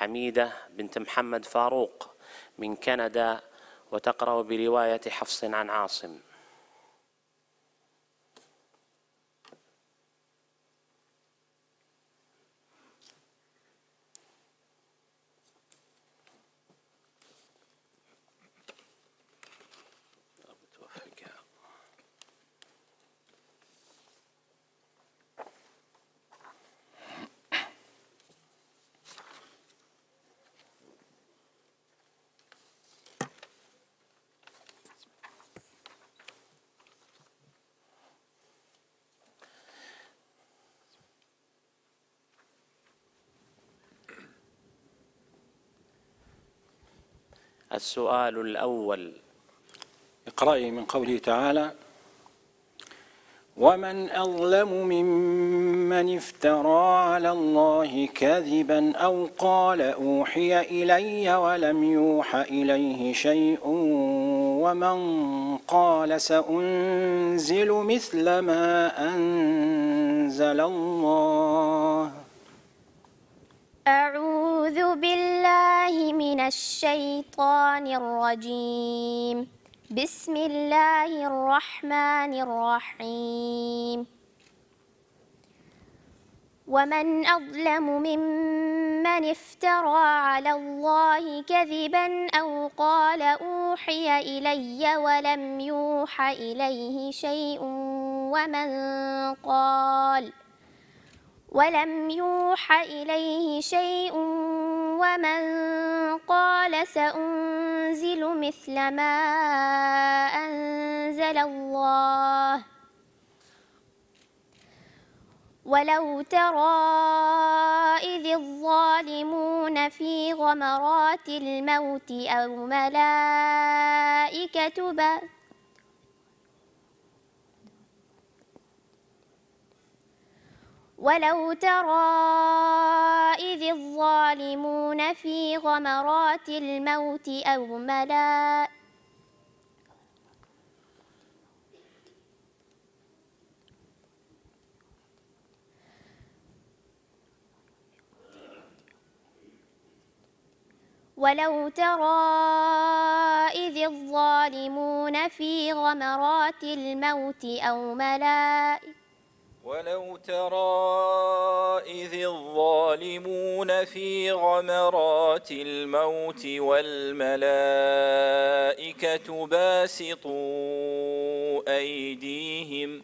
حميدة بنت محمد فاروق من كندا وتقرأ برواية حفص عن عاصم السؤال الأول اقرأي من قوله تعالى ومن أظلم ممن افترى على الله كذبا أو قال أوحي إلي ولم يوح إليه شيء ومن قال سأنزل مثل ما أنزل الله أعوذ بالله من الشيطان الرجيم بسم الله الرحمن الرحيم ومن أظلم ممن افترى على الله كذبا أو قال أوحي إلي ولم يوحى إليه شيء ومن قال ولم يوحَ إليه شيء ومن قال سأنزل مثل ما أنزل الله ولو ترى إذ الظالمون في غمرات الموت أو ملائكة بأس ولو ترى إذ الظالمون في غمرات الموت أو ملاء ولو ترى إذ الظالمون في غمرات الموت أو ملائكة ولو ترى إذ الظالمون في غمرات الموت والملائكة باسطوا أيديهم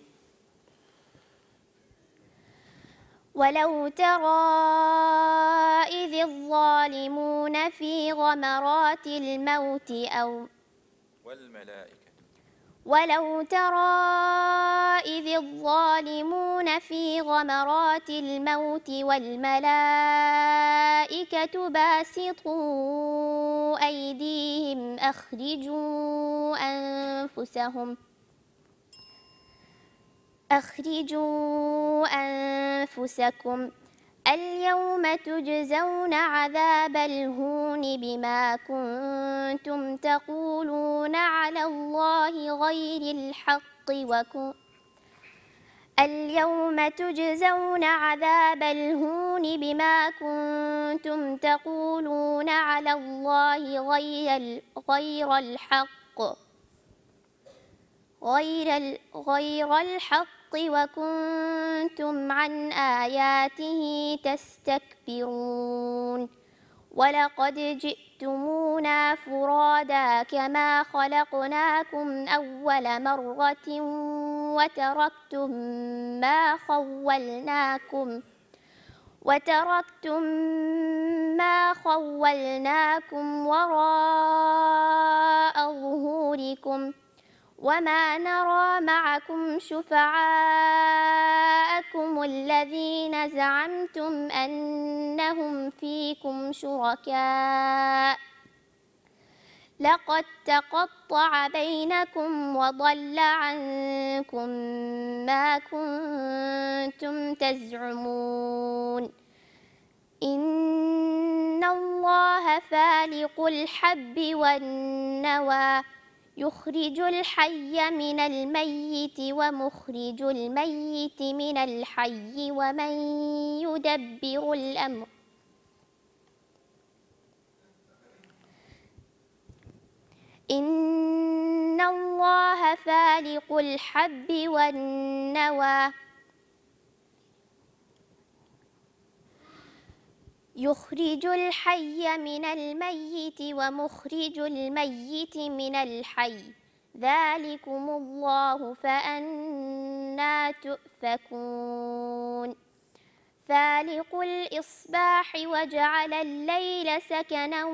ولو ترى إذ الظالمون في غمرات الموت أو والملائكة ولو ترى إذ الظالمون في غمرات الموت والملائكة باسطوا أيديهم أخرجوا أنفسهم أخرجوا أنفسكم اليوم تجزون عذاب الهون بما كنتم تقولون على الله غير الحق وكن اليوم تجزون عذاب الهون بما كنتم تقولون على الله غير غير الحق غير غير الحق وكنتم عن آياته تستكبرون ولقد جئتمونا فرادا كما خلقناكم أول مرة وتركتم ما خولناكم وتركتم ما خولناكم وراء ظهوركم ۖ وما نرى معكم شفعاءكم الذين زعمتم أنهم فيكم شركاء لقد تقطع بينكم وضل عنكم ما كنتم تزعمون إن الله فالق الحب والنوى يخرج الحي من الميت ومخرج الميت من الحي ومن يدبر الأمر إن الله فالق الحب والنوى يخرج الحي من الميت ومخرج الميت من الحي ذلكم الله فأنا تؤفكون فالق الإصباح وجعل الليل سكنا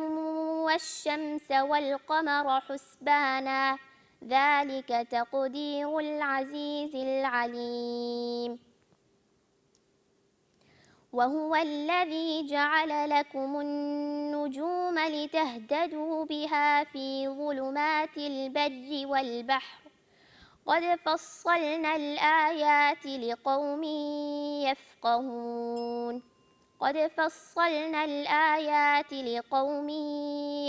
والشمس والقمر حسبانا ذلك تقدير العزيز العليم وهو الذي جعل لكم النجوم لتهتدوا بها في ظلمات البر والبحر قد فصلنا الآيات لقوم يفقهون قد فصلنا الآيات لقوم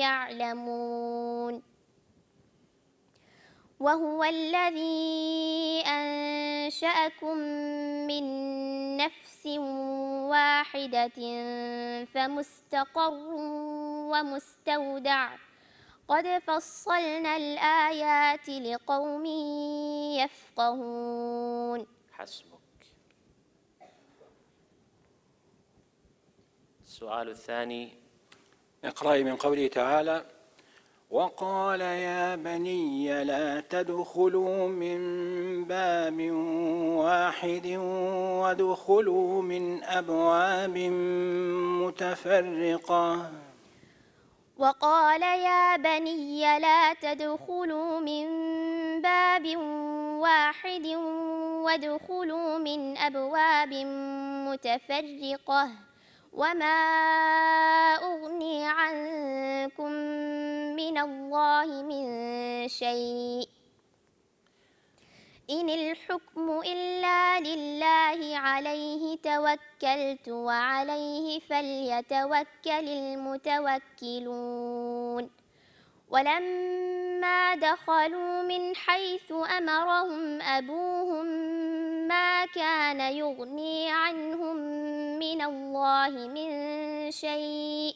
يعلمون وهو الذي أنشأكم من واحدة فمستقر ومستودع قد فصلنا الآيات لقوم يفقهون حسبك السؤال الثاني اقرأي من قوله تعالى وقال يا بني لا تدخلوا من باب واحد وادخلوا من أبواب متفرقة وقال يا بني لا تدخلوا من باب واحد وادخلوا من أبواب متفرقة وما أغني عنكم من الله من شيء إن الحكم إلا لله عليه توكلت وعليه فليتوكل المتوكلون ولما دخلوا من حيث أمرهم أبوهم ما كان يغني عنهم من الله من شيء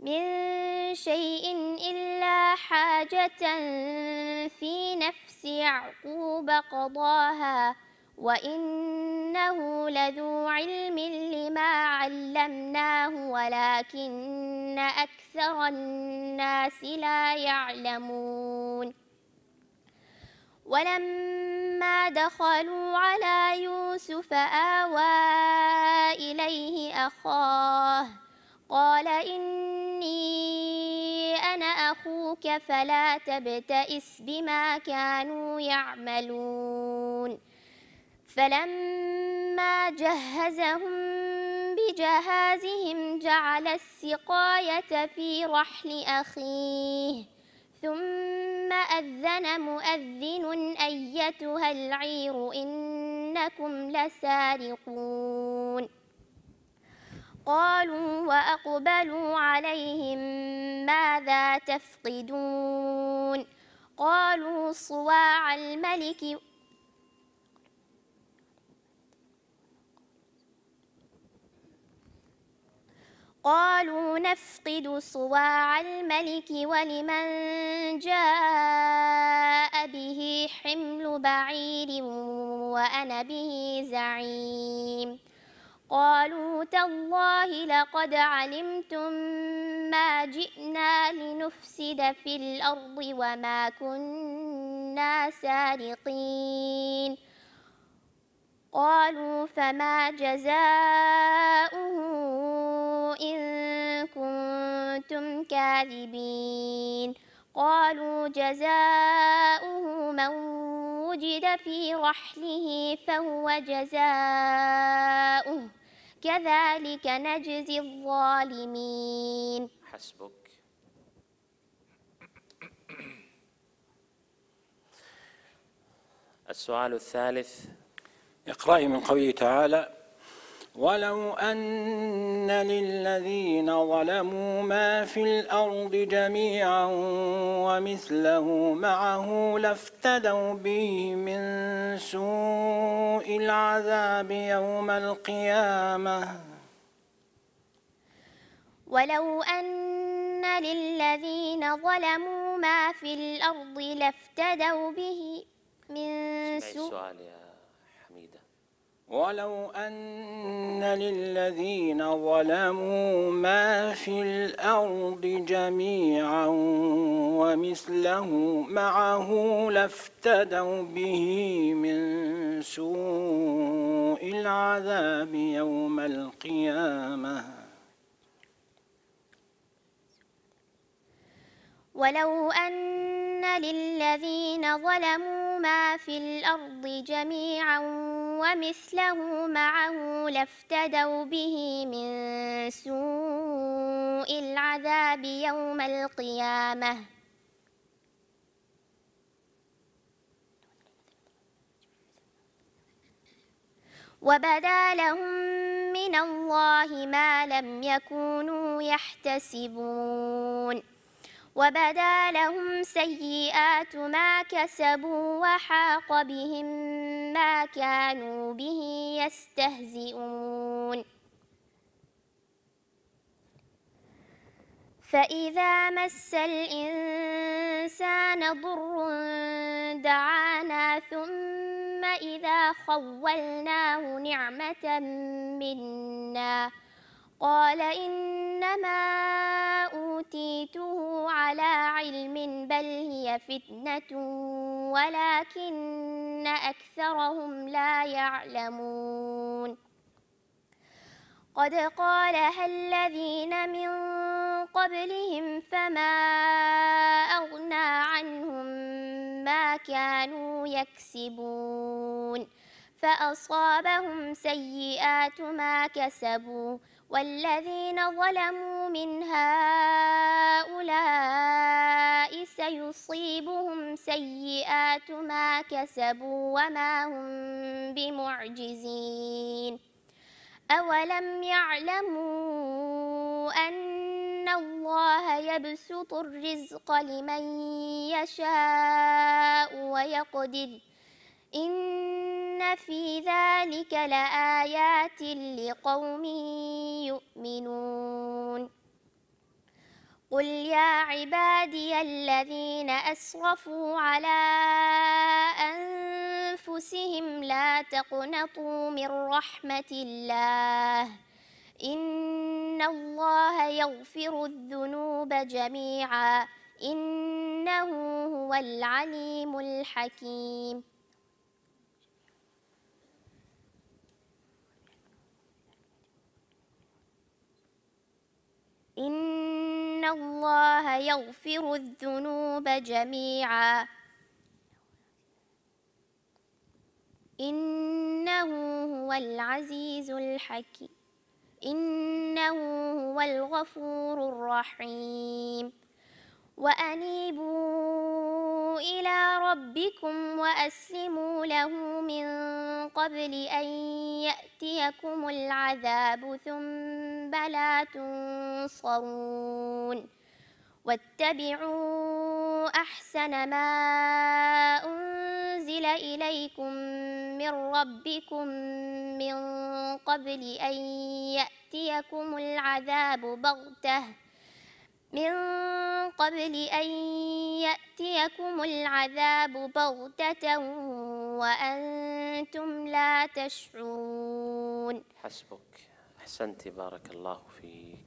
من شيء إلا حاجة في نفس يعقوب قضاها وإنه لذو علم لما علمناه ولكن أكثر الناس لا يعلمون ولما دخلوا على يوسف آوى إليه أخاه قال إني أنا أخوك فلا تبتئس بما كانوا يعملون فلما جهزهم بجهازهم جعل السقاية في رحل أخيه ثم أذن مؤذن أيتها العير إنكم لسارقون قالوا وأقبلوا عليهم ماذا تفقدون قالوا صواع الملك قالوا نفقد صواع الملك ولمن جاء به حمل بعير وأنا به زعيم قالوا تالله لقد علمتم ما جئنا لنفسد في الأرض وما كنا سارقين قالوا فما جزاؤه إن كنتم كاذبين قالوا جزاؤه من وجد في رحله فهو جزاؤه كذلك نجزي الظالمين حسبك السؤال الثالث اقرأي من قوله تعالى ولو أن للذين ظلموا ما في الأرض جميعا ومثله معه لافتدوا به من سوء العذاب يوم القيامة ولو أن للذين ظلموا ما في الأرض لافتدوا به من سوء ولو أن للذين ظلموا ما في الأرض جميعا ومثله معه لافتدوا به من سوء العذاب يوم القيامة ولو أن للذين ظلموا ما في الأرض جميعا ومثله معه لافتدوا به من سوء العذاب يوم القيامة وبدا لهم من الله ما لم يكونوا يحتسبون وبدا لهم سيئات ما كسبوا وحاق بهم ما كانوا به يستهزئون فإذا مس الإنسان ضر دعانا ثم إذا خولناه نعمة منا قال إنما أوتيتم على علم بل هي فتنة ولكن أكثرهم لا يعلمون قد قالها الذين من قبلهم فما أغنى عنهم ما كانوا يكسبون فأصابهم سيئات ما كسبوا والذين ظلموا من هؤلاء سيصيبهم سيئات ما كسبوا وما هم بمعجزين أولم يعلموا أن الله يبسط الرزق لمن يشاء ويقدر إن في ذلك لآيات لقوم يؤمنون قل يا عبادي الذين أسرفوا على أنفسهم لا تقنطوا من رحمة الله إن الله يغفر الذنوب جميعا إنه هو العليم الحكيم إن الله يغفر الذنوب جميعا إنه هو العزيز الحكيم إنه هو الغفور الرحيم وأنيبوا إِلَى رَبِّكُمْ وَأَسْلِمُوا لَهُ مِنْ قَبْلِ أَنْ يَأْتِيَكُمُ الْعَذَابُ ثُمَّ لَا تُنْصَرُونَ وَاتَّبِعُوا أَحْسَنَ مَا أُنْزِلَ إِلَيْكُمْ مِنْ رَبِّكُمْ مِنْ قَبْلِ أَنْ يَأْتِيَكُمُ الْعَذَابُ بَغْتَةً من قبل أن يأتيكم العذاب بغتة وأنتم لا تشعرون حسبك أحسنت بارك الله فيك